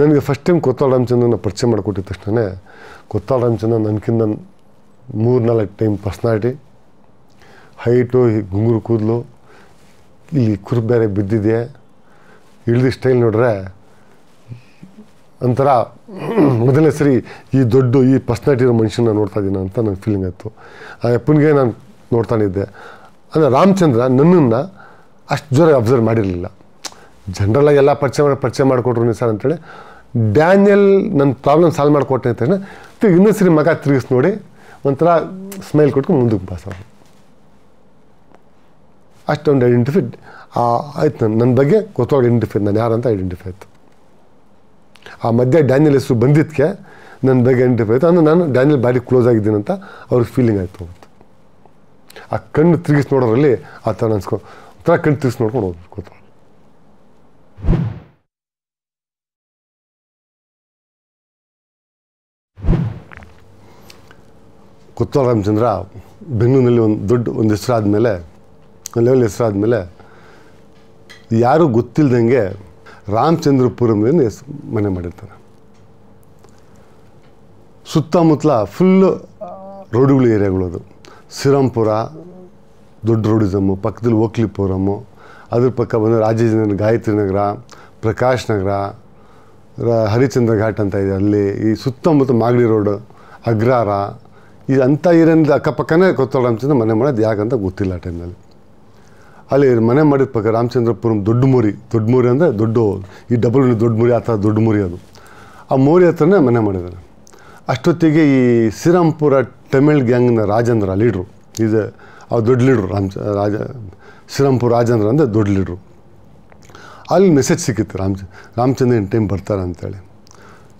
ನನಗೆ first time ಕೊತ್ತಾಳ ರಾಮಚಂದ್ರನ ಪರಿಚಯ ಮಾಡಿಕೊಟ್ಟಿದ ತಕ್ಷಣ ಕೊತ್ತಾಳ ರಾಮಚಂದ್ರ ನನಗಿಂತ ಮೂರು ನಾಲ್ಕು ಟೈಮ್ ಪರ್ಸ್ನಾಲಿಟಿ ಹೈಟು ಗುಂಗುರು ಕೂದಲು ಇಲ್ಲಿ ಕುರು ಬೇರೆ ಬಿದ್ದಿದೆ ಇಳಿದ ಸ್ಟೈಲ್ ನೋಡ್ರೆ ಒಂಥರ ಮೊದಲನೇ ಸರಿ ಈ ದೊಡ್ಡ ಈ ಪರ್ಸ್ನಾಲಿಟಿ ಇರೋ ಮನುಷ್ಯನ ನೋಡ್ತಾ ಇದ್ದೀನಿ ಅಂತ ನನ್ನ ಫೀಲಿಂಗ್ ಆಯಿತು ಆ ಅಪ್ಪನಿಗೆ ನಾನು ನೋಡ್ತಾನಿದ್ದೆ ಅಂದರೆ ರಾಮಚಂದ್ರ ನನ್ನನ್ನು ಅಷ್ಟು ಜೋರಾಗಿ ಅಬ್ಸರ್ವ್ ಮಾಡಿರಲಿಲ್ಲ ಜನ್ರಲ್ಲಾಗಿ ಎಲ್ಲ ಪರಿಚಯ ಮಾಡಿ ಪರಿಚಯ ಮಾಡಿಕೊಟ್ರು ನೀವು ಸರ್ ಅಂತೇಳಿ ಡ್ಯಾನಿಯಲ್ ನನ್ನ ಪ್ರಾಬ್ಲಮ್ ಸಾಲ್ವ್ ಮಾಡಿಕೊಟ್ಟೆ ಅಂತ ಅಂತೇಳಿ ಇನ್ನೊಂದು ಸರಿ ಮಗ ತಿರುಗಿಸ್ ನೋಡಿ ಒಂಥರ ಸ್ಮೈಲ್ ಕೊಟ್ಕೊಂಡು ಮುಂದಕ್ಕೆ ಬಾ ಸರ್ ಅಷ್ಟೊಂದು ಐಡೆಂಟಿಫೈ ಆಯ್ತು ನನ್ನ ನನ್ನ ಬಗ್ಗೆ ಗೊತ್ತೋ ಐಡೆಂಟಿಫೈ ನಾನು ಯಾರು ಅಂತ ಐಡೆಂಟಿಫೈ ಆಯಿತು ಆ ಮಧ್ಯೆ ಡ್ಯಾನಿಯಲ್ ಹೆಸರು ಬಂದಿದ್ದಕ್ಕೆ ನನ್ನ ಬಗ್ಗೆ ಐಡೆಂಟಿಫೈ ಆಯಿತು ಅಂದರೆ ನಾನು ಡ್ಯಾನಿಯಲ್ ಬಾರಿ ಕ್ಲೋಸ್ ಆಗಿದ್ದೀನಿ ಅಂತ ಅವ್ರಿಗೆ ಫೀಲಿಂಗ್ ಆಯಿತು ಹೋಗುತ್ತೆ ಆ ಕಣ್ಣು ತಿರುಗಿಸಿ ನೋಡೋರಲ್ಲಿ ಆ ಥರ ಅನ್ಸ್ಕೊ ಒಂಥರ ಕಣ್ಣು ತಿರುಗಿಸಿ ನೋಡ್ಕೊಂಡು ಹೋಗ್ಬೇಕು ಕುತ್ತೂರು ರಾಮಚಂದ್ರ ಬೆಂಗಳೂರಿನಲ್ಲಿ ಒಂದು ದೊಡ್ಡ ಒಂದು ಒಂದು ಲೆವೆಲ್ ಮೇಲೆ ಯಾರೂ ಗೊತ್ತಿಲ್ಲದಂಗೆ ರಾಮಚಂದ್ರಪುರಂ ಹೆಸ್ ಮನೆ ಮಾಡಿರ್ತಾರೆ ಸುತ್ತಮುತ್ತಲ ಫುಲ್ಲು ರೋಡುಗಳು ಏರಿಯಾಗಳು ಅದು ಸಿರಂಪುರ ದೊಡ್ಡ ರೋಡಿಸಮ್ಮು ಪಕ್ಕದಲ್ಲಿ ಓಕ್ಲಿಪುರಮ್ಮು ಅದ್ರ ಪಕ್ಕ ಬಂದು ರಾಜೇಂದ್ರ ಗಾಯತ್ರಿ ನಗರ ಪ್ರಕಾಶ್ ನಗರ ಹರಿಚಂದ್ರ ಘಾಟ್ ಅಂತ ಇದೆ ಅಲ್ಲಿ ಈ ಸುತ್ತಮುತ್ತ ಮಾಗಡಿ ರೋಡು ಅಗ್ರಾರ ಈ ಅಂಥ ಏನೇನು ಅಕ್ಕಪಕ್ಕನೇ ಕೊತ್ತೋಳ ರಾಮಚಂದ್ರ ಮನೆ ಮಾಡೋದು ಯಾಕಂತ ಗೊತ್ತಿಲ್ಲ ಆ ಟೈಮ್ನಲ್ಲಿ ಅಲ್ಲಿ ಮನೆ ಮಾಡಿದ ಪಕ್ಕ ರಾಮಚಂದ್ರಪುರಂ ದೊಡ್ಡ ಮುರಿ ದೊಡ್ಡ ಮೂರಿ ಅಂದರೆ ದೊಡ್ಡ ಈ ಡಬಲ್ ದೊಡ್ಡ ಮುರಿ ಆ ಥರ ದೊಡ್ಡ ಮುರಿ ಅದು ಆ ಮೋರಿ ಹತ್ರನೇ ಮನೆ ಮಾಡಿದ್ದಾರೆ ಅಷ್ಟೊತ್ತಿಗೆ ಈ ಶ್ರೀರಾಮ್ಪುರ ತಮಿಳ್ ಗ್ಯಾಂಗ್ನ ರಾಜೇಂದ್ರ ಲೀಡ್ರು ಇದು ಅವ್ರು ದೊಡ್ಡ ಲೀಡ್ರು ರಾಮ್ ರಾಜ ಶ್ರೀರಾಮ್ಪುರ್ ರಾಜೇಂದ್ರ ಅಂದರೆ ದೊಡ್ಡ ಲೀಡ್ರು ಅಲ್ಲಿ ಮೆಸೇಜ್ ಸಿಕ್ಕಿತ್ತು ರಾಮ್ ರಾಮಚಂದ್ರ ಇನ್ ಟೈಮ್ ಬರ್ತಾರೆ ಅಂತೇಳಿ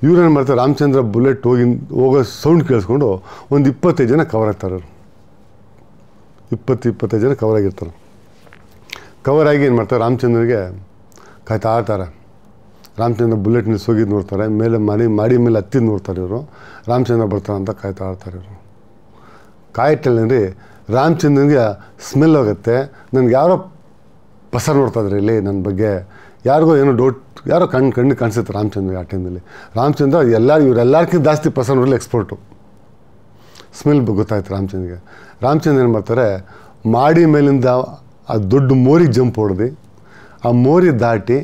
ಇವ್ರೇನು ಮಾಡ್ತಾರೆ ರಾಮಚಂದ್ರ ಬುಲೆಟ್ ಹೋಗಿ ಹೋಗೋ ಸೌಂಡ್ ಕೇಳಿಸ್ಕೊಂಡು ಒಂದು ಇಪ್ಪತ್ತೈದು ಜನ ಕವರ್ ಆಗ್ತಾರೆ ಅವರು ಇಪ್ಪತ್ತು ಇಪ್ಪತ್ತೈದು ಜನ ಕವರ್ ಆಗಿರ್ತಾರೆ ಕವರ್ ಆಗಿ ಏನು ಮಾಡ್ತಾರೆ ರಾಮಚಂದ್ರನಿಗೆ ಕಾಯ್ತಾಡ್ತಾರೆ ರಾಮಚಂದ್ರ ಬುಲೆಟ್ ನಿಲ್ಸೋಗಿದ್ದು ನೋಡ್ತಾರೆ ಮೇಲೆ ಮನೆ ಮಾಡಿ ಮೇಲೆ ಹತ್ತಿದ್ದು ನೋಡ್ತಾರೆ ಇವರು ರಾಮಚಂದ್ರ ಅಂತ ಕಾಯ್ತಾ ಆಡ್ತಾರೆ ಇವರು ಕಾಯಿಟ್ಟಲ್ಲಿ ರಾಮಚಂದ್ರನಿಗೆ ಸ್ಮೆಲ್ ಹೋಗುತ್ತೆ ನನಗೆ ಯಾರೋ ಪಸರ್ ನೋಡ್ತಾಯಿದ್ರು ಇಲ್ಲಿ ನನ್ನ ಬಗ್ಗೆ ಯಾರಿಗೋ ಏನೋ ಡೌಟ್ ಯಾರೋ ಕಣ್ಣು ಕಣ್ಣು ಕಾಣಿಸುತ್ತೆ ರಾಮಚಂದ್ರ ಆ ಟೈಮಲ್ಲಿ ರಾಮಚಂದ್ರ ಎಲ್ಲ ಇವರೆಲ್ಲರಿಗಿಂತ ಜಾಸ್ತಿ ಪಸರ್ ನೋಡಲಿ ಎಕ್ಸ್ಪರ್ಟು ಸ್ಮೆಲ್ ಗೊತ್ತಾಯ್ತು ರಾಮಚಂದ್ರಿಗೆ ರಾಮಚಂದ್ರ ಏನು ಮಾಡ್ತಾರೆ ಮಾಡಿ ಮೇಲಿಂದ ಆ ದೊಡ್ಡ ಮೋರಿಗೆ ಜಂಪ್ ಹೊಡೆದು ಆ ಮೋರಿ ದಾಟಿ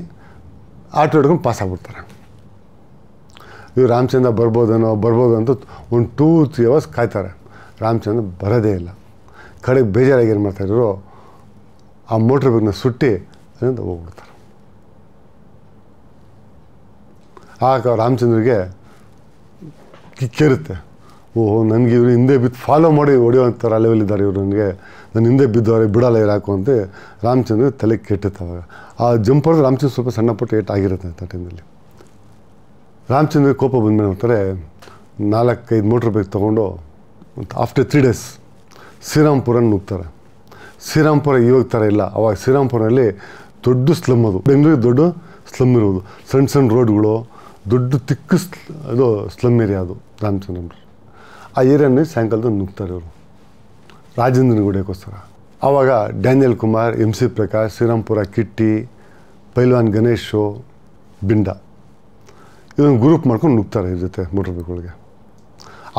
ಆಟೋ ಹಿಡ್ಕೊಂಡು ಪಾಸ್ ಆಗ್ಬಿಡ್ತಾರೆ ಇವ್ರು ರಾಮಚಂದ್ರ ಬರ್ಬೋದೇನೋ ಬರ್ಬೋದು ಅಂತ ಒಂದು ಟೂ ತ್ರೀ ಅವರ್ಸ್ ಕಾಯ್ತಾರೆ ರಾಮಚಂದ್ರ ಬರೋದೇ ಇಲ್ಲ ಕಡೆಗೆ ಬೇಜಾರಾಗಿ ಏನು ಮಾಡ್ತಾಯಿದ್ರು ಆ ಮೋಟ್ರ್ ಬೈಕ್ನ ಸುಟ್ಟಿ ಅದರಿಂದ ಹೋಗ್ಬಿಡ್ತಾರೆ ಆಗ ರಾಮಚಂದ್ರಿಗೆ ಕಿಕ್ಕೇರುತ್ತೆ ಓಹೋ ನನಗೆ ಇವರು ಹಿಂದೆ ಬಿದ್ದು ಫಾಲೋ ಮಾಡಿ ಹೊಡೆಯುವಂಥ ಇದ್ದಾರೆ ಇವರು ನನಗೆ ನಾನು ಹಿಂದೆ ಬಿದ್ದವರೆ ಬಿಡಲ್ಲ ಇರಾಕು ಅಂತ ರಾಮಚಂದ್ರ ತಲೆ ಕೆಟ್ಟಿತ್ತು ಅವಾಗ ಆ ಜಂಪ್ ರಾಮಚಂದ್ರ ಸ್ವಲ್ಪ ಸಣ್ಣ ಪುಟ್ಟ ಏಟ್ ಆಗಿರುತ್ತೆ ಆ ಟೈಮಲ್ಲಿ ರಾಮಚಂದ್ರ ಕೋಪ ಮೇಲೆ ಅಂತಾರೆ ನಾಲ್ಕೈದು ಮೋಟ್ರ್ ಬೈಕ್ ತೊಗೊಂಡು ಆಫ್ಟರ್ ತ್ರೀ ಡೇಸ್ ಶ್ರೀರಾಮ್ಪುರನ್ನು ನುಗ್ತಾರೆ ಶ್ರೀರಾಮ್ಪುರ ಇವಾಗ ಥರ ಇಲ್ಲ ಅವಾಗ ಶ್ರೀರಾಮ್ಪುರಲ್ಲಿ ದೊಡ್ಡ ಸ್ಲಮ್ ಅದು ಬೆಂಗಳೂರಿಗೆ ದೊಡ್ಡ ಸ್ಲಮ್ ಇರೋದು ಸಣ್ಣ ಸಣ್ಣ ರೋಡ್ಗಳು ದೊಡ್ಡ ತಿಕ್ಕ ಅದು ಸ್ಲಮ್ ಏರಿಯಾ ಅದು ರಾಮಚಂದ್ರ ಆ ಏರಿಯಾನ ಸಾಯಂಕಾಲದಲ್ಲಿ ನುಗ್ತಾರೆ ಇವರು ರಾಜೇಂದ್ರನಗೌಡಕ್ಕೋಸ್ಕರ ಆವಾಗ Daniel Kumar M C Prakash Srirampura Kitti Pailwan Ganesh ಬಿಂಡ ಇದನ್ನು ಗ್ರೂಪ್ ಮಾಡ್ಕೊಂಡು ನುಗ್ತಾರೆ ಇವ್ರ ಜೊತೆ ಮೋಟ್ರ್ ಬೈಕ್ಗಳಿಗೆ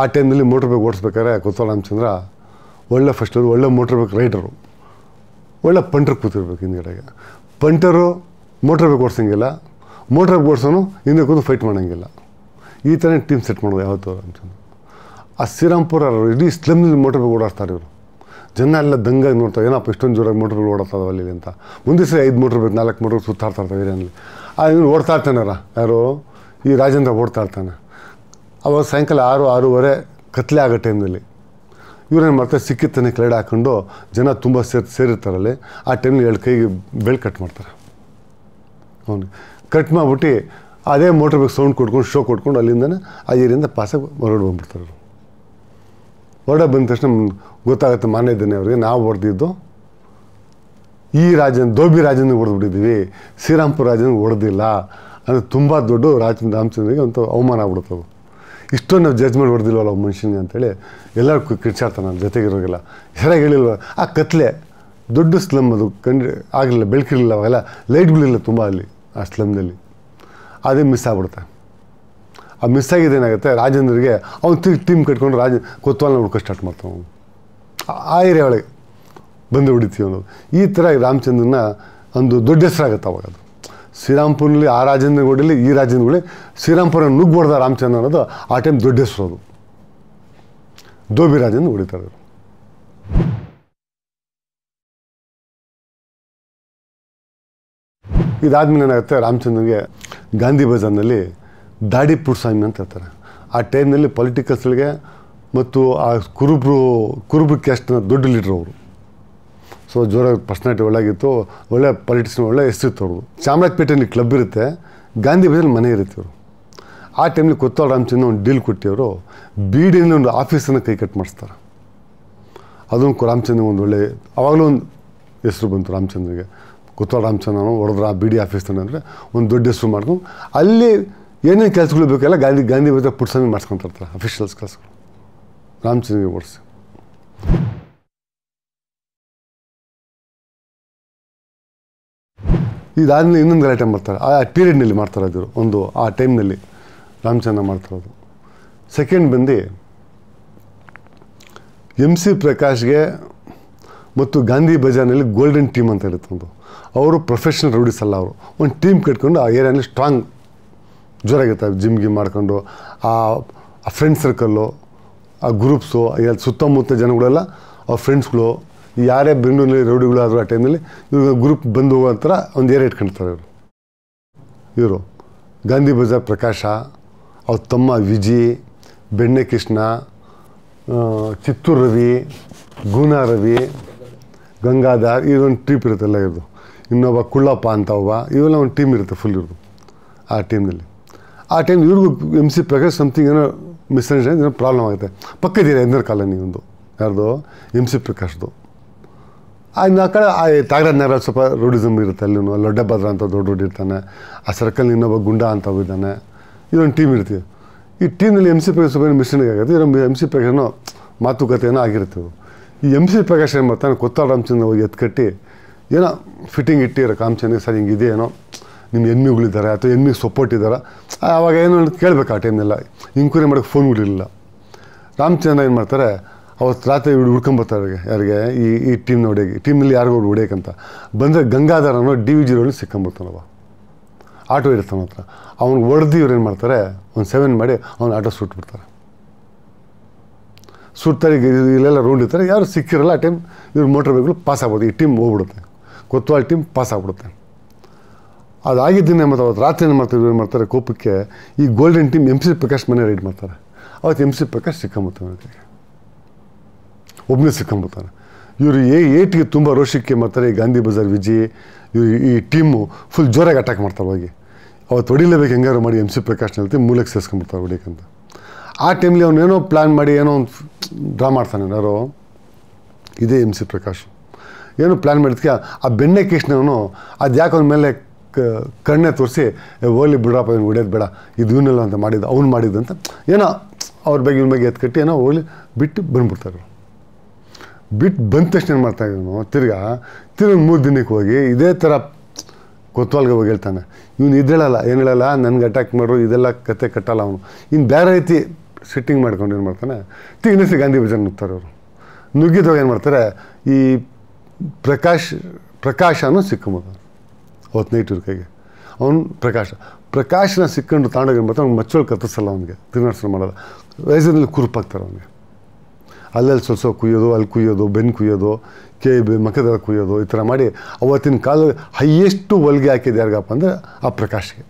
ಆ ಟೈಮ್ನಲ್ಲಿ ಮೋಟ್ರ್ ಬೈಕ್ ಓಡಿಸ್ಬೇಕಾದ್ರೆ ಕೊತ್ತ ರಾಮಚಂದ್ರ ಒಳ್ಳೆ ಫಸ್ಟರು ಒಳ್ಳೆ ಮೋಟ್ರ್ ಬೇಕು ರೈಡರು ಒಳ್ಳೆ ಪಂಟ್ರಿಗೆ ಕೂತಿರ್ಬೇಕು ಹಿಂದ್ಗಡೆಗೆ ಪಂಟರು ಮೋಟ್ರ್ ಬೇಕು ಓಡಿಸೋಂಗಿಲ್ಲ ಮೋಟ್ರ್ ಬೇಕು ಓಡಿಸೋನು ಹಿಂದೆ ಕೂತು ಫೈಟ್ ಮಾಡೋಂಗಿಲ್ಲ ಈ ಥರ ಟೀಮ್ ಸೆಟ್ ಮಾಡೋದು ಯಾವತ್ತೋ ಅಂತ ಆ ಶ್ರೀರಾಮ್ಪುರ ಇಡೀ ಸ್ಲಮ್ನಲ್ಲಿ ಮೋಟ್ರ್ ಬೇಕು ಓಡಾಡ್ತಾರೆ ಇವರು ಜನ ಎಲ್ಲ ದಂಗಾಗಿ ನೋಡ್ತಾರೆ ಏನಪ್ಪ ಇಷ್ಟೊಂದು ಜೋರಾಗಿ ಮೋಟ್ರ್ಗಳು ಓಡಾಡ್ತಾವೆ ಅಲ್ಲಿ ಅಂತ ಮುಂದೆ ಐದು ಮೋಟ್ರ್ ಬೇಕು ನಾಲ್ಕು ಮೋಟ್ರ್ ಸುತ್ತಾಡ್ತಾ ಇರ್ತಾವೆ ಏರಿಯಲ್ಲಿ ಆ ಇವ್ನು ಓಡ್ತಾ ಇರ್ತಾನಾರ ಯಾರು ಈ ರಾಜೇಂದ್ರ ಓಡ್ತಾ ಇರ್ತಾನೆ ಅವಾಗ ಸಾಯಂಕಾಲ ಆರು ಆರೂವರೆ ಕತ್ಲೆ ಆಗೋ ಟೈಮಲ್ಲಿ ಇವ್ರೇನು ಮಾಡ್ತಾರೆ ಸಿಕ್ಕಿ ಕ್ಲೈಡ್ ಕ್ಲೇಡ್ ಹಾಕೊಂಡು ಜನ ತುಂಬ ಸೇರ್ ಸೇರಿರ್ತಾರಲ್ಲಿ ಆ ಟೈಮ್ಲಿ ಎರಡು ಕೈಗೆ ಬೆಳೆ ಕಟ್ ಮಾಡ್ತಾರೆ ಅವನು ಕಟ್ ಮಾಡಿಬಿಟ್ಟು ಅದೇ ಮೋಟ್ರ್ ಬೇಕು ಸೌಂಡ್ ಕೊಟ್ಕೊಂಡು ಶೋ ಕೊಟ್ಕೊಂಡು ಅಲ್ಲಿಂದನೇ ಆ ಏರಿಯಿಂದ ಪಾಸಾಗಿ ಹೊರಗಡೆ ಬಂದ್ಬಿಡ್ತಾರೆ ಅವರು ಹೊರಡ ಬಂದ ತಕ್ಷಣ ಗೊತ್ತಾಗುತ್ತೆ ಮಾನ್ಯ ಇದ್ದೇನೆ ಅವರಿಗೆ ನಾವು ಹೊಡೆದಿದ್ದು ಈ ರಾಜನ ದೋಬಿ ರಾಜನಿಗೆ ಹೊಡೆದ್ಬಿಟ್ಟಿದ್ದೀವಿ ಶ್ರೀರಾಮ್ಪುರ ರಾಜನಿಗೆ ಹೊಡೆದಿಲ್ಲ ಅಂದರೆ ತುಂಬ ದೊಡ್ಡ ರಾಜ ರಾಮಚಂದ್ರಿಗೆ ಅಂತ ಅವಮಾನ ಆಗ್ಬಿಡ್ತವೆ ಇಷ್ಟೊಂದು ನಾವು ಜಜ್ಮೆಂಟ್ ಹೊಡೆದಿಲ್ವಲ್ಲ ಒಬ್ಬ ಮನುಷ್ಯನಿಗೆ ಅಂತೇಳಿ ಎಲ್ಲರೂ ಕಿರ್ಚಾಡ್ತಾರೆ ನನ್ನ ಜೊತೆಗಿರೋರಿಗೆಲ್ಲ ಸರಿಯಾಗಿ ಹೇಳಿಲ್ವ ಆ ಕತ್ಲೆ ದೊಡ್ಡ ಸ್ಲಮ್ ಅದು ಕಂಡು ಆಗಲಿಲ್ಲ ಬೆಳಕಿರಲಿಲ್ಲ ಅವಾಗೆಲ್ಲ ಲೈಟ್ಗಳಿಲ್ಲ ತುಂಬ ಅಲ್ಲಿ ಆ ಸ್ಲಮ್ನಲ್ಲಿ ಅದೇ ಮಿಸ್ ಆಗ್ಬಿಡುತ್ತೆ ಆ ಮಿಸ್ ಆಗಿದೆ ಏನಾಗುತ್ತೆ ರಾಜೇಂದ್ರಿಗೆ ಅವನು ತಿರುಗಿ ಟೀಮ್ ಕಟ್ಕೊಂಡು ರಾಜ ಕೊತ್ವಾಲ್ನ ಹುಡ್ಕೋ ಸ್ಟಾರ್ಟ್ ಮಾಡ್ತಾನೆ ಅವನು ಆ ಏರಿಯಾ ಒಳಗೆ ಬಂದು ಹೊಡಿತೀವಿ ಅವನು ಈ ಥರ ರಾಮಚಂದ್ರನ ಒಂದು ದೊಡ್ಡ ಹೆಸರಾಗತ್ತೆ ಅವಾಗ ಅದು ಶ್ರೀರಾಮ್ಪುರಲ್ಲಿ ಆ ರಾಜೇಂದ್ರ ಹೊಡಿಲಿ ಈ ರಾಜೇಂದ್ರ ಗುಡಿ ಶ್ರೀರಾಮ್ಪುರ ನುಗ್ಗಬಾರ್ದ ರಾಮಚಂದ್ರ ಅನ್ನೋದು ಆ ಟೈಮ್ ದೊಡ್ಡ ಹೆಸರು ಅದು ದೋಬಿ ರಾಜೇಂದ್ರ ಹೊಡಿತಾರೆ ಇದಾದ್ಮೇಲೆ ಏನಾಗುತ್ತೆ ರಾಮಚಂದ್ರನಿಗೆ ಗಾಂಧಿ ಬಜಾರ್ನಲ್ಲಿ ದಾಡಿ ಪುಟ್ಸ್ವಾಮಿ ಅಂತ ಇರ್ತಾರೆ ಆ ಟೈಮ್ನಲ್ಲಿ ಪೊಲಿಟಿಕಲ್ಸ್ಗಳಿಗೆ ಮತ್ತು ಆ ಕುರುಬ್ರು ಕುರುಬ್ರು ಕ್ಯಾಸ್ಟ್ನ ದೊಡ್ಡ ಲೀಡ್ರ್ ಅವರು ಸೊ ಜೋರಾಗಿ ಪರ್ಸ್ನಾಲಿಟಿ ಒಳ್ಳೆಗಿತ್ತು ಒಳ್ಳೆ ಪಾಲಿಟಿಕ್ಸ್ ಒಳ್ಳೆ ಹೆಸರಿತ್ತು ಅವರು ಚಾಮರಾಜಪೇಟೆಯಲ್ಲಿ ಕ್ಲಬ್ ಇರುತ್ತೆ ಗಾಂಧಿ ಬಜಾರ್ ಮನೆ ಇರುತ್ತೆ ಅವರು ಆ ಟೈಮಲ್ಲಿ ಕೊತ್ತಾಳ ರಾಮಚಂದ್ರ ಒಂದು ಡೀಲ್ ಕೊಟ್ಟಿವರು ಬಿ ಡಿನಲ್ಲಿ ಒಂದು ಆಫೀಸನ್ನು ಕೈ ಕಟ್ ಮಾಡಿಸ್ತಾರೆ ಅದೊಂದು ರಾಮಚಂದ್ರ ಒಂದು ಒಳ್ಳೆ ಆವಾಗಲೂ ಒಂದು ಹೆಸರು ಬಂತು ರಾಮಚಂದ್ರಿಗೆ ಕೊತ್ತೋಳ ರಾಮಚಂದ್ರ ಹೊಡೆದ್ರ ಆ ಬಿ ಡಿ ಆಫೀಸ್ ಅಂದರೆ ಒಂದು ದೊಡ್ಡ ಹೆಸರು ಮಾಡ್ಕೊಂಡು ಅಲ್ಲಿ ಏನೇನು ಕೆಲಸಗಳು ಬೇಕೆಲ್ಲ ಗಾಂಧಿ ಗಾಂಧಿ ಬಜಾರ್ ಪುಟ್ಸಾಮಿ ಮಾಡ್ಸ್ಕೊಂತಿರ್ತಾರೆ ಅಫಿಷಿಯಲ್ಸ್ ಕೆಲಸಗಳು ರಾಮಚಂದ್ರಿಗೆ ಓಡಿಸಿ ಇದಾದ್ಮೇಲೆ ಇನ್ನೊಂದು ಗಲಾಟೆ ಮಾಡ್ತಾರೆ ಆ ಪೀರಿಯಡ್ನಲ್ಲಿ ಮಾಡ್ತಾರೆ ಒಂದು ಆ ಟೈಮ್ನಲ್ಲಿ ರಾಮಚಂದ್ರ ಮಾಡ್ತಾರೋದು ಸೆಕೆಂಡ್ ಬಂದು ಎಮ್ ಸಿ ಪ್ರಕಾಶ್ಗೆ ಮತ್ತು ಗಾಂಧಿ ಬಜಾರ್ನಲ್ಲಿ ಗೋಲ್ಡನ್ ಟೀಮ್ ಅಂತ ಒಂದು ಅವರು ಪ್ರೊಫೆಷನಲ್ ರೌಡೀಸ್ ಅಲ್ಲ ಅವರು ಒಂದು ಟೀಮ್ ಕಟ್ಕೊಂಡು ಆ ಏರಿಯಾನಲ್ಲಿ ಸ್ಟ್ರಾಂಗ್ ಜೋರಾಗಿರ್ತಾರೆ ಜಿಮ್ ಗಿಮ್ ಮಾಡ್ಕೊಂಡು ಆ ಫ್ರೆಂಡ್ ಸರ್ಕಲ್ಲು ಆ ಗ್ರೂಪ್ಸು ಸುತ್ತಮುತ್ತ ಜನಗಳೆಲ್ಲ ಅವ್ರ ಫ್ರೆಂಡ್ಸ್ಗಳು ಯಾರೇ ಬೆಂಗಳೂರಿನಲ್ಲಿ ರೌಡಿಗಳಾದರೂ ಆ ಟೈಮಲ್ಲಿ ಇವಾಗ ಗ್ರೂಪ್ ಬಂದು ಹೋಗೋ ಥರ ಒಂದು ಏರಿಯಾ ಇಟ್ಕೊಳ್ತಾರೆ ಇವರು ಇವರು ಗಾಂಧಿ ಬಜಾರ್ ಪ್ರಕಾಶ ಅವ್ರ ತಮ್ಮ ವಿಜಿ ಬೆಣ್ಣೆ ಕೃಷ್ಣ ಚಿತ್ತೂರು ರವಿ ಗೂನಾ ರವಿ ಗಂಗಾಧರ್ ಇದೊಂದು ಟ್ರೀಪ್ ಎಲ್ಲ ಇರೋದು ಇನ್ನೊಬ್ಬ ಕುಳ್ಳಪ್ಪ ಅಂತ ಒಬ್ಬ ಇವೆಲ್ಲ ಒಂದು ಟೀಮ್ ಇರುತ್ತೆ ಫುಲ್ ಇರೋದು ಆ ಟೀಮ್ನಲ್ಲಿ ಆ ಟೈಮ್ ಇವ್ರಿಗೂ ಎಮ್ ಸಿ ಪ್ರಕಾಶ್ ಸಮಥಿಂಗ್ ಏನೋ ಮಿಸ್ಅಂಡರ್ಸ್ಟ್ಯಾಂಡ್ ಏನೋ ಪ್ರಾಬ್ಲಮ್ ಆಗುತ್ತೆ ಪಕ್ಕದಿರ ಎಂದರ್ ಕಾಲೋನಿ ಒಂದು ಯಾರ್ದು ಎಮ್ ಸಿ ಪ್ರಕಾಶ್ದು ಆ ಕಡೆ ಆ ನಗರ ಸ್ವಲ್ಪ ರೂಢಿಸಮ್ ಇರುತ್ತೆ ಅಲ್ಲಿ ಭದ್ರಾ ಅಂತ ದೊಡ್ಡ ರೋಡ್ ಇರ್ತಾನೆ ಆ ಸರ್ಕಲ್ ಇನ್ನೊಬ್ಬ ಗುಂಡ ಅಂತ ಹೋಗಿದ್ದಾನೆ ಇದೊಂದು ಟೀಮ್ ಇರ್ತೀವಿ ಈ ಟೀಮ್ನಲ್ಲಿ ಎಮ್ ಸಿ ಪ್ರಕಾಶ್ ಸ್ವಲ್ಪ ಮಿಶ್ರಣಿಗೆ ಆಗುತ್ತೆ ಇರೋ ಎಮ್ ಸಿ ಮಾತುಕತೆ ಏನೋ ಆಗಿರ್ತೀವಿ ಈ ಎಮ್ ಸಿ ಪ್ರಕಾಶ್ ಏನು ಬರ್ತಾನೆ ಗೊತ್ತಾ ರಾಮಚಂದ್ರ ಹೋಗಿ ಎತ್ಕಟ್ಟಿ ಏನೋ ಫಿಟ್ಟಿಂಗ್ ಇಟ್ಟಿರೋ ಕಾಮಚಂದ್ರಿಗೆ ಸರ್ ಹಿಂಗೆ ಏನೋ ನಿಮ್ಮ ಎಮ್ಮಿಗಳಿದ್ದಾರೆ ಅಥವಾ ಎಮ್ಮಿಗೆ ಸಪೋರ್ಟ್ ಇದ್ದಾರೆ ಆವಾಗ ಏನೋ ಕೇಳಬೇಕು ಆ ಟೈಮ್ನೆಲ್ಲ ಇಂಕ್ವೈರಿ ಮಾಡೋಕ್ಕೆ ಫೋನ್ಗಳಿರಲಿಲ್ಲ ರಾಮಚಂದ್ರ ಏನು ಮಾಡ್ತಾರೆ ಅವತ್ತು ರಾತ್ರಿ ಇವ್ರು ಹುಡ್ಕೊಂಬರ್ತಾರೆ ಅವ್ರಿಗೆ ಯಾರಿಗೆ ಈ ಈ ಟೀಮ್ನ ಹೊಡೆಯಕ್ಕೆ ಟೀಮಲ್ಲಿ ಯಾರಿಗೂ ಅವ್ರು ಹೊಡೆಯಕ್ಕಂತ ಬಂದರೆ ಗಂಗಾಧರ ಅನ್ನೋ ಡಿ ವಿ ಜಿರೋಲಿ ಸಿಕ್ಕೊಂಬರ್ತಾನವ ಆಟೋ ಇರ್ತಾನ ಹತ್ರ ಅವ್ನಿಗೆ ಹೊಡೆದು ಇವ್ರು ಏನು ಮಾಡ್ತಾರೆ ಒಂದು ಸೆವೆನ್ ಮಾಡಿ ಅವ್ನು ಆಟೋ ಸುಟ್ಬಿಡ್ತಾರೆ ಸುಡ್ತಾರೆ ಈಗ ಇಲ್ಲೆಲ್ಲ ರೌಂಡ್ ಇರ್ತಾರೆ ಯಾರು ಸಿಕ್ಕಿರಲ್ಲ ಆ ಟೈಮ್ ಇವ್ರ ಮೋಟ್ರ್ ಬೈಕ್ಗಳು ಪಾಸ್ ಆಗ್ಬೋದು ಈ ಟೀಮ್ ಹೋಗ್ಬಿಡುತ್ತೆ ಕೊತ್ವಾಲ್ ಟೀಮ್ ಪಾಸ್ ಆಗ್ಬಿಡುತ್ತೆ ಅದಾಗಿದ್ದಿನ ಮತ್ತು ಅವತ್ತು ರಾತ್ರಿ ಏನು ಮಾಡ್ತಾರೆ ಏನು ಮಾಡ್ತಾರೆ ಕೋಪಕ್ಕೆ ಈ golden team M C Prakash ಮನೆ ರೈಡ್ ಮಾಡ್ತಾರೆ ಅವತ್ತು ಎಮ್ ಸಿ ಪ್ರಕಾಶ್ ಸಿಕ್ಕಂಬತ್ತೆ ಒಬ್ಬನೇ ಸಿಕ್ಕೊಂಡ್ಬಿಡ್ತಾನೆ ಇವರು ಏ ಏಟಿಗೆ ತುಂಬ ರೋಷಕ್ಕೆ ಮಾಡ್ತಾರೆ ಈ ಗಾಂಧಿ ಬಜಾರ್ ವಿಜಿ ಇವರು ಈ ಟೀಮು ಫುಲ್ ಜೋರಾಗಿ ಅಟ್ಯಾಕ್ ಮಾಡ್ತಾರೆ ಹೋಗಿ ಅವ್ರು ತೊಡಿಲೇಬೇಕು ಹೆಂಗಾರು ಮಾಡಿ ಎಮ್ ಸಿ ಪ್ರಕಾಶ್ ಹೇಳ್ತೀವಿ ಮೂಲಕ್ಕೆ ಸೇರಿಸ್ಕೊಂಡ್ಬಿಡ್ತಾರೆ ಹೊಡಿಯಕ್ಕಂತ ಆ ಟೈಮಲ್ಲಿ ಅವನೇನೋ ಪ್ಲ್ಯಾನ್ ಮಾಡಿ ಏನೋ ಒಂದು ಡ್ರಾ ಮಾಡ್ತಾನೆ ಯಾರೋ ಇದೇ ಎಮ್ ಸಿ ಪ್ರಕಾಶ್ ಏನೋ ಪ್ಲ್ಯಾನ್ ಮಾಡಿದ್ಕೆ ಆ ಬೆಣ್ಣೆ ಕೃಷ್ಣವನು ಅದು ಯಾಕೆ ಅವನ ಮೇಲೆ ಕಣ್ಣೆ ತೋರಿಸಿ ಓಲಿ ಬಿಡ್ರಪ್ಪ ಇವ್ನು ಹೊಡೆಯೋದು ಬೇಡ ಇದು ಇವನ್ನೆಲ್ಲ ಅಂತ ಮಾಡಿದ್ದು ಅವ್ನು ಮಾಡಿದ್ದಂತ ಏನೋ ಅವ್ರ ಬಗ್ಗೆ ಇವ್ನ ಬಗ್ಗೆ ಎತ್ಕಟ್ಟಿ ಏನೋ ಓಲಿ ಬಿಟ್ಟು ಬಂದ್ಬಿಡ್ತಾರೆ ಬಿಟ್ಟು ಬಂದ ತಕ್ಷಣ ಏನು ಮಾಡ್ತಾ ಇದ್ದಾನು ತಿರ್ಗಾ ತಿರ್ಗಿ ಮೂರು ದಿನಕ್ಕೆ ಹೋಗಿ ಇದೇ ಥರ ಕೊತ್ವಾಲ್ಗೆ ಹೋಗಿ ಹೇಳ್ತಾನೆ ಇವನು ಇದೇಳಲ್ಲ ಏನು ಹೇಳಲ್ಲ ನನಗೆ ಅಟ್ಯಾಕ್ ಮಾಡು ಇದೆಲ್ಲ ಕತೆ ಕಟ್ಟಲ್ಲ ಅವನು ಇನ್ನು ಬೇರೆ ರೀತಿ ಸಿಟ್ಟಿಂಗ್ ಮಾಡ್ಕೊಂಡು ಏನು ಮಾಡ್ತಾನೆ ತಿನ್ನಿಸಿ ಗಾಂಧಿ ಭಜನ್ ನುಗ್ತಾರೆ ಅವರು ನುಗ್ಗಿದಾಗ ಏನು ಮಾಡ್ತಾರೆ ಈ ಪ್ರಕಾಶ್ ಪ್ರಕಾಶನೂ ಸಿಕ್ಕಂಬೋದು ಅವತ್ತು ನೈಟ್ ಇವ್ರ ಕೈಗೆ ಅವನು ಪ್ರಕಾಶ ಪ್ರಕಾಶನ ಸಿಕ್ಕೊಂಡು ತಾಂಡೋಗ ಏನು ಮಾಡ್ತಾನೆ ಅವ್ನು ಮಚ್ಚೋಳು ಕತ್ತಿಸಲ್ಲ ಅವನಿಗೆ ತಿರ್ಗಾಡ್ಸೋಣ ಮಾಡಲ್ಲ ವಯಸ್ಸಿನಲ್ಲಿ ಕುರುಪಾಗ್ತಾರೆ ಅವನಿಗೆ ಅಲ್ಲಲ್ಲಿ ಸ್ವಲ್ಪ ಕುಯ್ಯೋದು ಅಲ್ಲಿ ಕುಯ್ಯೋದು ಬೆನ್ನು ಕುಯ್ಯೋದು ಕೇ ಮಕದ ಕುಯ್ಯೋದು ಈ ಥರ ಮಾಡಿ ಅವತ್ತಿನ ಕಾಲ ಹೈಯೆಸ್ಟು ಹೊಲಿಗೆ ಹಾಕಿದ್ದೆ ಯಾರಿಗಪ್ಪ ಅಂದರೆ ಆ ಪ್ರಕಾಶ್ಗೆ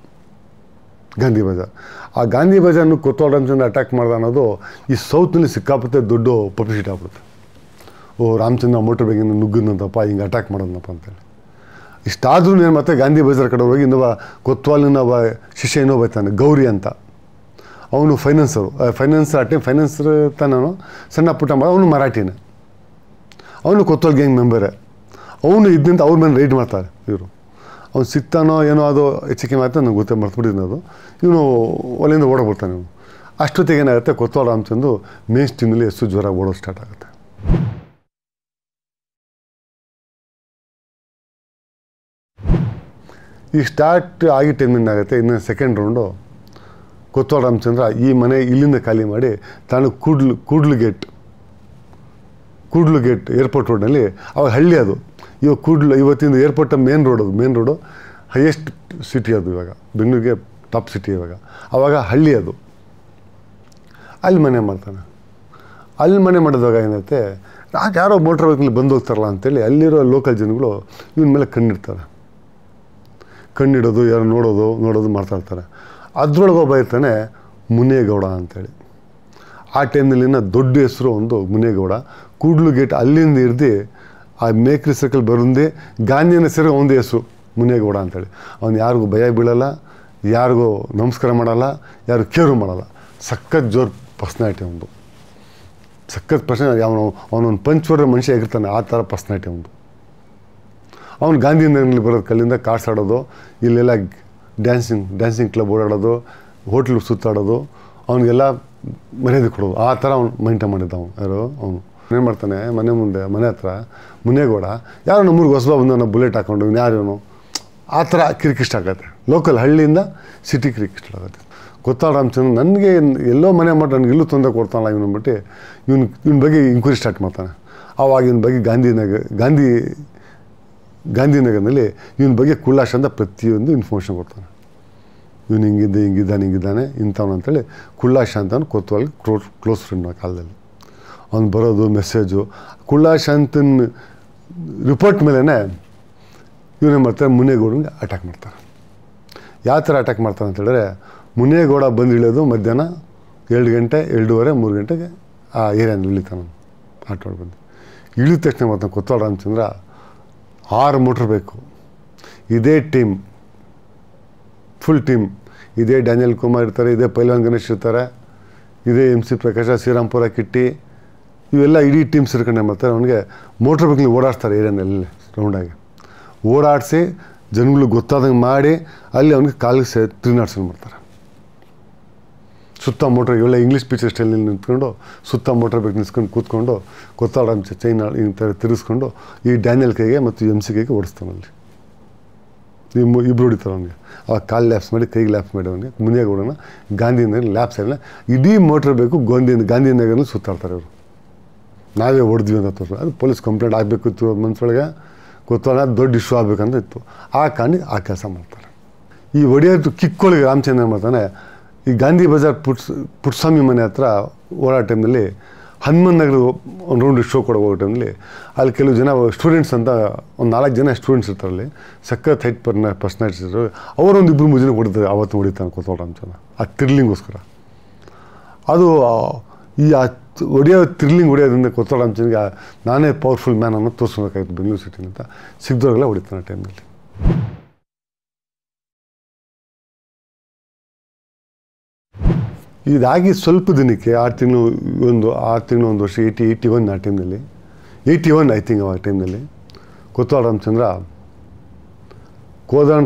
ಗಾಂಧಿ ಬಜಾರ್ ಆ ಗಾಂಧಿ ಬಜಾರ್ನ ಕೊತ್ತೋಡ ರಾಮಚಂದ್ರ ಅಟ್ಯಾಕ್ ಮಾಡ್ದ ಅನ್ನೋದು ಈ ಸೌತ್ನಲ್ಲಿ ಸಿಕ್ಕಾಪತ್ತೆ ದೊಡ್ಡ ಪಬ್ಲಿಸಿಟಿ ಆಗ್ಬಿಡುತ್ತೆ ಓ ರಾಮಚಂದ್ರ ಮೋಟ್ರ್ ಬೇಗಿನ ನುಗ್ಗಿದ್ನಂತಪ್ಪ ಹಿಂಗೆ ಅಟ್ಯಾಕ್ ಮಾಡೋದಪ್ಪ ಅಂತೇಳಿ ಇಷ್ಟಾದರೂ ನಾನು ಮತ್ತೆ ಗಾಂಧಿ ಬಜಾರ್ ಕಡೆ ಹೋಗಿ ಇನ್ನೊಬ್ಬ ಕೊತ್ವಾಲಿನ ಶಿಷ್ಯ ಇನ್ನೊಬ್ಬ ತಾನೆ ಗೌರಿ ಅಂತ ಅವನು ಫೈನಾನ್ಸರು ಫೈನಾನ್ಸರ್ ಅಟೆ ಫೈನಾನ್ಸರ್ ತಾನು ಸಣ್ಣ ಪುಟ್ಟ ಮಾಡ ಅವನು ಮರಾಠಿನೇ ಅವನು ಕೊತ್ತೋಲ್ ಗ್ಯಾಂಗ್ ಮೆಂಬರೇ ಅವನು ಇದ್ದಂತ ಅವ್ರ ಮೇಲೆ ರೈಡ್ ಮಾಡ್ತಾರೆ ಇವರು ಅವ್ನು ಸಿಕ್ತಾನೋ ಏನೋ ಅದು ಹೆಚ್ಚಿಗೆ ಮಾಡ್ತಾನೆ ನಂಗೆ ಗೊತ್ತೇ ಮರ್ತುಬಿಟ್ಟಿದ್ದೀನಿ ಅದು ಇವನು ಒಲೆಯಿಂದ ಓಡೋಗ್ಬಿಡ್ತಾನೆ ಇವನು ಅಷ್ಟೊತ್ತಿಗೆ ಏನಾಗುತ್ತೆ ಕೊತ್ತೋಳ ರಾಮಚಂದು ಮೇನ್ ಸ್ಟೀಮಲ್ಲಿ ಎಷ್ಟು ಜ್ವರ ಓಡೋದು ಸ್ಟಾರ್ಟ್ ಆಗುತ್ತೆ ಈ ಸ್ಟಾರ್ಟ್ ಆಗಿ ಟೆನ್ ಆಗುತ್ತೆ ಇನ್ನೊಂದು ಸೆಕೆಂಡ್ ರೌಂಡು ಕೊತ್ವಾಳ ರಾಮಚಂದ್ರ ಈ ಮನೆ ಇಲ್ಲಿಂದ ಖಾಲಿ ಮಾಡಿ ತಾನು Kudlu Kudlu gate Kudlu gate airport ರೋಡ್ನಲ್ಲಿ ಅವಾಗ ಹಳ್ಳಿ ಅದು ಇವಾಗ ಕೂಡ್ಲು ಇವತ್ತಿಂದ ಏರ್ಪೋರ್ಟ್ ಮೇನ್ ರೋಡ್ ಅದು ಮೇನ್ ರೋಡು ಹೈಯೆಸ್ಟ್ ಸಿಟಿ ಅದು ಇವಾಗ ಬೆಂಗಳೂರಿಗೆ ಟಾಪ್ ಸಿಟಿ ಇವಾಗ ಆವಾಗ ಹಳ್ಳಿ ಅದು ಅಲ್ಲಿ ಮನೆ ಮಾಡ್ತಾನೆ ಅಲ್ಲಿ ಮನೆ ಮಾಡಿದಾಗ ಏನೈತೆ ರಾಜ ಯಾರೋ ಮೋಟ್ರ್ ವೆಹಿಕಲ್ ಬಂದು ಹೋಗ್ತಾರಲ್ಲ ಅಂತೇಳಿ ಅಲ್ಲಿರೋ ಲೋಕಲ್ ಜನಗಳು ಇವನ ಮೇಲೆ ಕಣ್ಣಿಡ್ತಾರೆ ಕಣ್ಣಿಡೋದು ಯಾರೋ ನೋಡೋದು ನೋಡೋದು ಮಾಡ್ತಾಯಿರ್ತಾರೆ ಅದರೊಳಗೆ ಒಬ್ಬ ಇರ್ತಾನೆ ಮುನೇಗೌಡ ಅಂತೇಳಿ ಆ ಟೈಮ್ನಲ್ಲಿನ ದೊಡ್ಡ ಹೆಸರು ಒಂದು ಮುನೇಗೌಡ ಕೂಡ್ಲು ಗೇಟ್ ಅಲ್ಲಿಂದ ಇರ್ದು ಆ ಮೇಕ್ರಿ ಸರ್ಕಲ್ ಬರುಂದೆ ಗಾಂಧಿಯನ ಸೇರೋ ಒಂದು ಹೆಸರು ಮುನೇಗೌಡ ಅಂತೇಳಿ ಅವನು ಯಾರಿಗೂ ಭಯ ಬೀಳಲ್ಲ ಯಾರಿಗೂ ನಮಸ್ಕಾರ ಮಾಡಲ್ಲ ಯಾರು ಕೇರು ಮಾಡಲ್ಲ ಸಖತ್ ಜೋರ್ ಪರ್ಸ್ನಾಲಿಟಿ ಒಂದು ಸಖತ್ ಪರ್ಸನ್ ಅವನು ಅವನೊಂದು ಪಂಚವರ ಮನುಷ್ಯ ಆಗಿರ್ತಾನೆ ಆ ಥರ ಪರ್ಸ್ನಾಲಿಟಿ ಒಂದು ಅವನು ಗಾಂಧಿನಗರಲ್ಲಿ ಬರೋದು ಕಲ್ಲಿಂದ ಕಾಡ್ಸಾಡೋದು ಇಲ್ಲೆಲ್ಲ ಡ್ಯಾನ್ಸಿಂಗ್ ಡ್ಯಾನ್ಸಿಂಗ್ ಕ್ಲಬ್ ಓಡಾಡೋದು ಹೋಟ್ಲು ಸುತ್ತಾಡೋದು ಅವನಿಗೆಲ್ಲ ಮರ್ಯಾದೆ ಕೊಡೋದು ಆ ಥರ ಅವ್ನು ಮೈಂಟೈನ್ ಮಾಡಿದ್ದ ಅವನು ಯಾರು ಅವನು ಏನು ಮಾಡ್ತಾನೆ ಮನೆ ಮುಂದೆ ಮನೆ ಹತ್ರ ಮುನೇಗೌಡ ಯಾರೋ ನಮ್ಮೂರಿಗೆ ಹೊಸಬ ಬಂದು ನಾನು ಬುಲೆಟ್ ಹಾಕೊಂಡು ಯಾರೇನು ಆ ಥರ ಕ್ರಿಕೆಟ್ ಆಗುತ್ತೆ ಲೋಕಲ್ ಹಳ್ಳಿಯಿಂದ ಸಿಟಿ ಕ್ರಿಕೆಟ್ ಆಗುತ್ತೆ ಗೊತ್ತಾ ರಾಮಚಂದ್ರ ನನಗೆ ಎಲ್ಲೋ ಮನೆ ಮಾಡಿ ನನಗೆ ಎಲ್ಲೂ ತೊಂದರೆ ಕೊಡ್ತಾನಲ್ಲ ಇವನು ಅಂದ್ಬಿಟ್ಟು ಇವ್ನು ಇವ್ನ ಬಗ್ಗೆ ಇನ್ಕ್ವೈರಿ ಸ್ಟಾರ್ಟ್ ಮಾಡ್ತಾನೆ ಆವಾಗ ಇವನ ಬಗ್ಗೆ ಗಾಂಧಿನಾಗ ಗಾಂಧಿ ಗಾಂಧಿನಗರದಲ್ಲಿ ಇವನ ಬಗ್ಗೆ ಕುಲಾಶ್ ಅಂತ ಪ್ರತಿಯೊಂದು ಇನ್ಫಾರ್ಮೇಷನ್ ಕೊಡ್ತಾನೆ ಇವನು ಹಿಂಗಿದ್ದ ಹಿಂಗಿದ್ದಾನೆ ಹಿಂಗಿದ್ದಾನೆ ಇಂಥವ್ನು ಅಂತೇಳಿ ಕುಲ್ಲಾಶ ಅಂತ ಕೊತ್ವಾಲ್ ಕ್ಲೋ ಕ್ಲೋಸ್ ಫ್ರೆಂಡ್ ಆ ಕಾಲದಲ್ಲಿ ಅವ್ನು ಬರೋದು ಮೆಸೇಜು ಕುಳ್ಳಾಶಾಂತನ ರಿಪೋರ್ಟ್ ಮೇಲೇ ಇವನೇ ಮಾಡ್ತಾರೆ ಮುನೇಗೌಡನಿಗೆ ಅಟ್ಯಾಕ್ ಮಾಡ್ತಾರೆ ಯಾವ ಥರ ಅಟ್ಯಾಕ್ ಮಾಡ್ತಾರೆ ಅಂತೇಳಿದ್ರೆ ಮುನೇಗೌಡ ಬಂದು ಇಳಿಯೋದು ಮಧ್ಯಾಹ್ನ ಎರಡು ಗಂಟೆ ಎರಡೂವರೆ ಮೂರು ಗಂಟೆಗೆ ಆ ಏರಿಯಾನ ಇಳಿತಾನ ಆಟೋಳು ಬಂದು ಇಳಿದ ತಕ್ಷಣ ಮಾಡ್ತಾನೆ ಕೊತ್ವಾಳ ಅಂತಂದ್ರೆ ಆರು ಮೋಟ್ರ್ ಬೇಕು ಇದೇ ಟೀಮ್ ಫುಲ್ ಟೀಮ್ ಇದೇ ಡ್ಯಾನಿಯಲ್ ಕುಮಾರ್ ಇರ್ತಾರೆ ಇದೇ ಪೈಲ್ವಾನ್ ಗಣೇಶ್ ಇರ್ತಾರೆ ಇದೇ ಎಮ್ ಸಿ ಪ್ರಕಾಶ ಶ್ರೀರಾಮ್ಪುರ ಕಿಟ್ಟಿ ಇವೆಲ್ಲ ಇಡೀ ಟೀಮ್ ಸೇರ್ಕೊಂಡೆ ಮಾಡ್ತಾರೆ ಅವನಿಗೆ ಮೋಟ್ರ್ ಬೈಕ್ಲಿ ಓಡಾಡ್ತಾರೆ ಏರಿಯಾನಲ್ಲಿ ರೌಂಡಾಗಿ ಓಡಾಡಿಸಿ ಜನಗಳಿಗೆ ಗೊತ್ತಾದಂಗೆ ಮಾಡಿ ಅಲ್ಲಿ ಅವ್ನಿಗೆ ಕಾಲಿಗೆ ಸೇ ತ್ರೀನಾಡ್ಸ್ಕೊಂಡು ಮಾಡ್ತಾರೆ ಸುತ್ತ ಮೋಟ್ರ್ ಇವೆಲ್ಲ ಇಂಗ್ಲೀಷ್ ಪಿಕ್ಚರ್ ಸ್ಟೈಲಲ್ಲಿ ನಿಂತ್ಕೊಂಡು ಸುತ್ತ ಮೋಟ್ರ್ ಬೇಕು ನಿಂತ್ಕೊಂಡು ಕೂತ್ಕೊಂಡು ಕೊತ್ತಾಡಮ್ ಚೈನ್ ಈ ಥರ ತಿರುಗಿಸ್ಕೊಂಡು ಈ ಡ್ಯಾನಿಯಲ್ ಕೈಗೆ ಮತ್ತು ಎಮ್ ಸಿ ಕೈಗೆ ಓಡಿಸ್ತಾನೆ ಅಲ್ಲಿ ಇಬ್ರು ಹೊಡಿತಾರೆ ಅವನಿಗೆ ಆ ಕಾಲು ಲ್ಯಾಪ್ಸ್ ಮಾಡಿ ಕೈಗೆ ಲ್ಯಾಪ್ಸ್ ಮಾಡಿ ಅವನಿಗೆ ಮುಂದೆ ಓಡೋಣ ಗಾಂಧಿನಗರ ಲ್ಯಾಪ್ಸ್ ಸೈಡ್ನ ಇಡೀ ಮೋಟ್ರ್ ಬೇಕು ಗಾಂಧಿ ಗಾಂಧಿನಗರನ ಸುತ್ತಾಡ್ತಾರೆ ಅವರು ನಾವೇ ಹೊಡೆದ್ವಿ ಅಂತ ತೋರಿಸ್ ಅದು ಪೊಲೀಸ್ ಕಂಪ್ಲೇಂಟ್ ಆಗಬೇಕು ಇತ್ತು ಮನಸ್ಸೊಳಗೆ ಗೊತ್ತಾಡ ದೊಡ್ಡ ಇಶ್ಯೂ ಆಗಬೇಕಂತ ಇತ್ತು ಆ ಕಾಣಿ ಆ ಕೆಲಸ ಮಾಡ್ತಾರೆ ಈ ಒಡೆಯದು ಕಿಕ್ಕೊಳಗೆ ರಾಮಚಂದ್ರ ಮಾಡ್ತಾನೆ ಈ ಗಾಂಧಿ ಬಜಾರ್ ಪುಟ್ಸ್ ಪುಟ್ಸ್ವಾಮಿ ಮನೆ ಹತ್ರ ಓಡಾಡೋ ಟೈಮ್ನಲ್ಲಿ ಹನುಮನ್ ನಗರ ಒಂದು ರೌಂಡ್ ಶೋ ಕೊಡೋ ಹೋಗೋ ಟೈಮಲ್ಲಿ ಅಲ್ಲಿ ಕೆಲವು ಜನ ಸ್ಟೂಡೆಂಟ್ಸ್ ಅಂತ ಒಂದು ನಾಲ್ಕು ಜನ ಸ್ಟೂಡೆಂಟ್ಸ್ ಇರ್ತಾರೆ ಅಲ್ಲಿ ಸಖತ್ ಹೈಟ್ ಪರ್ನ ಪರ್ಸ್ನಾಲಿಟೀಸ್ ಅವರೊಂದು ಇಬ್ಬರು ಮೂರು ಹೊಡಿತಾರೆ ಅವತ್ತು ಹೊಡಿತಾನೆ ಕೂತ್ಕೊಳ್ಳೋ ಜನ ಆ ತಿರ್ಲಿಂಗೋಸ್ಕರ ಅದು ಈ ಆ ಹೊಡೆಯೋ ತಿರ್ಲಿಂಗ್ ಹೊಡೆಯೋದ್ರಿಂದ ಕೊತ್ತಡಾಮ್ಚನ್ಗೆ ನಾನೇ ಪವರ್ಫುಲ್ ಮ್ಯಾನ್ ಅನ್ನೋದು ತೋರಿಸ್ಬೇಕಾಗಿತ್ತು ಬೆಂಗಳೂರು ಅಂತ ಸಿಗ್ದವ್ರಿಗೆಲ್ಲ ಹೊಡಿತಾನೆ ಆ ಟೈಮಲ್ಲಿ ಇದಾಗಿ ಸ್ವಲ್ಪ ದಿನಕ್ಕೆ ಆರು ತಿಂಗಳು ಒಂದು ಆರು ತಿಂಗಳು ಒಂದು ವರ್ಷ ಏಯ್ಟಿ ಏಯ್ಟಿ ಒನ್ ಆ ಟೈಮ್ನಲ್ಲಿ ಏಯ್ಟಿ ಒನ್ ಐ ಥಿಂಕ್ ಆ ಟೈಮ್ನಲ್ಲಿ ಕೊತ್ತಾಳ ರಾಮಚಂದ್ರ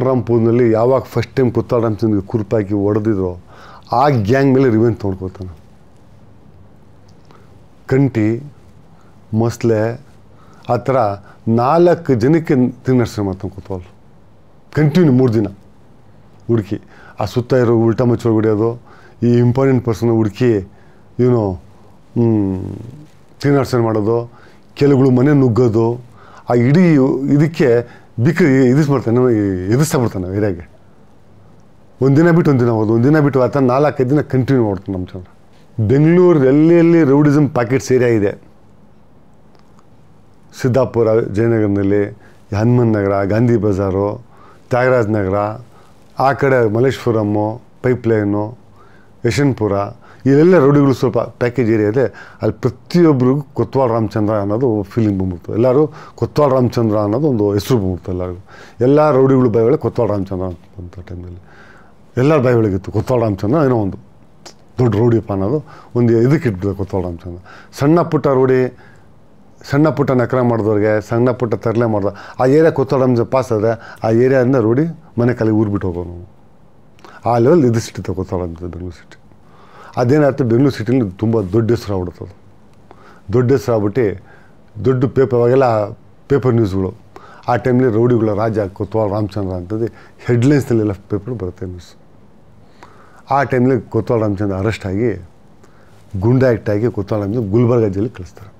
ರಾಮ್ಪುರ್ನಲ್ಲಿ ಯಾವಾಗ ಫಸ್ಟ್ ಟೈಮ್ ಕೊತ್ತಾಳ ರಾಮಚಂದ್ರಿಗೆ ಕುರುಪಾಕಿ ಹೊಡೆದಿದ್ರು ಆ ಗ್ಯಾಂಗ್ ಮೇಲೆ ರಿವೆನ್ ತೊಗೊಂಡ್ಕೋತಾನೆ ಕಂಟಿ ಮಸ್ಲೆ ಆ ಥರ ನಾಲ್ಕು ಜನಕ್ಕೆ ತಿನ್ನರ್ಸ್ರೆ ಮಾಡ್ತಾನೆ ಕೂತವಲ್ಲ ಕಂಟಿನ್ಯೂ ಮೂರು ದಿನ ಹುಡುಕಿ ಆ ಸುತ್ತ ಇರೋ ಉಲ್ಟಾ ಮಚ್ಚೋಳು ಹೊಡೆಯೋದು ಈ ಇಂಪಾರ್ಟೆಂಟ್ ಪರ್ಸನ್ನ ಹುಡುಕಿ ಏನು ತ್ರೀನಾರ್ಸನ್ ಮಾಡೋದು ಕೆಲವುಗಳು ಮನೆ ನುಗ್ಗೋದು ಆ ಇಡೀ ಇದಕ್ಕೆ ಬಿಕ್ಕಿ ಮಾಡ್ತಾನೆ ಎದುರಿಸ್ತಾ ಬಿಡ್ತಾನೆ ಒಂದು ಒಂದಿನ ಬಿಟ್ಟು ಒಂದಿನ ಒಂದು ದಿನ ಬಿಟ್ಟು ಆತ ನಾಲ್ಕೈದು ದಿನ ಕಂಟಿನ್ಯೂ ಮಾಡ್ತಾನೆ ನಮ್ಮ ಚಂದ್ರ ಬೆಂಗಳೂರು ಎಲ್ಲಿ ಎಲ್ಲಿ ರೌಡಿಸಮ್ ಪ್ಯಾಕೆಟ್ಸ್ ಏರಿಯಾ ಇದೆ ಸಿದ್ದಾಪುರ ಜಯನಗರದಲ್ಲಿ ಹನುಮನ್ ನಗರ ಗಾಂಧಿ ಬಜಾರು ತ್ಯಾಗರಾಜ್ ನಗರ ಆ ಕಡೆ ಮಲ್ಲೇಶ್ವರಮ್ಮು ಪೈಪ್ಲೈನು ಯಶವಂತಪುರ ಇಲ್ಲೆಲ್ಲ ರೌಡಿಗಳು ಸ್ವಲ್ಪ ಪ್ಯಾಕೇಜ್ ಏರಿಯಾ ಇದೆ ಅಲ್ಲಿ ಪ್ರತಿಯೊಬ್ಬರಿಗೂ ಕೊತ್ವಾಳ ರಾಮಚಂದ್ರ ಅನ್ನೋದು ಫೀಲಿಂಗ್ ಬಂದ್ಬಿಡ್ತು ಎಲ್ಲರೂ ಕೊತ್ವಾಳ ರಾಮಚಂದ್ರ ಅನ್ನೋದು ಒಂದು ಹೆಸರು ಬಂದ್ಬಿಡ್ತು ಎಲ್ಲರಿಗೂ ಎಲ್ಲ ರೌಡಿಗಳು ಬಾಯಿ ಒಳಗೆ ಕೊತ್ವಾಳ ರಾಮಚಂದ್ರ ಅಂತ ಟೈಮಲ್ಲಿ ಎಲ್ಲರ ಬಾಯಿ ಒಳಗಿತ್ತು ಕೊತ್ವಾಳ ರಾಮಚಂದ್ರ ಏನೋ ಒಂದು ದೊಡ್ಡ ರೌಡಿಯಪ್ಪ ಅನ್ನೋದು ಒಂದು ಇದಕ್ಕೆ ಇಟ್ಬಿಡ್ತು ಕೊತ್ವಾಳ ರಾಮಚಂದ್ರ ಸಣ್ಣ ಪುಟ್ಟ ರೌಡಿ ಸಣ್ಣ ಪುಟ್ಟ ನಕರ ಮಾಡಿದವ್ರಿಗೆ ಸಣ್ಣ ಪುಟ್ಟ ತರಲೆ ಮಾಡಿದ ಆ ಏರಿಯಾ ಕೊತ್ವಾಳ ರಾಮಚಂದ್ರ ಪಾಸ್ ಆದರೆ ಆ ಏರಿಯಾದಿಂದ ರೌಡಿ ಮನೆ ಕಲಿಗೆ ಊರ್ಬಿಟ್ಟು ನಾವು ಆ ಲೆವೆಲ್ ಇದು ಸಿಟಿ ತಗೋತಾಳಂತ ಬೆಂಗಳೂರು ಸಿಟಿ ಅದೇನಾಗ್ತದೆ ಬೆಂಗಳೂರು ಸಿಟಿಲಿ ತುಂಬ ದೊಡ್ಡ ಹೆಸರು ಆಗ್ಬಿಡ್ತದೆ ದೊಡ್ಡ ಹೆಸರು ಆಗ್ಬಿಟ್ಟು ದೊಡ್ಡ ಪೇಪರ್ ಅವಾಗೆಲ್ಲ ಪೇಪರ್ ನ್ಯೂಸ್ಗಳು ಆ ಟೈಮಲ್ಲಿ ರೌಡಿಗಳ ರಾಜ ಕೊತ್ವಾಲ್ ರಾಮಚಂದ್ರ ಅಂತಂದು ಹೆಡ್ಲೈನ್ಸ್ನಲ್ಲೆಲ್ಲ ಪೇಪರ್ ಬರುತ್ತೆ ನ್ಯೂಸ್ ಆ ಟೈಮಲ್ಲಿ ಕೊತ್ವಾಲ್ ರಾಮಚಂದ್ರ ಅರೆಸ್ಟ್ ಆಗಿ ಗುಂಡಾ ಆಗಿ ಕೊತ್ವಾಲ್ ರಾಮಚಂದ್ರ ಗುಲ್ಬರ್ಗ ಜಿಲ್ಲೆ ಕಳಿಸ್ತಾರೆ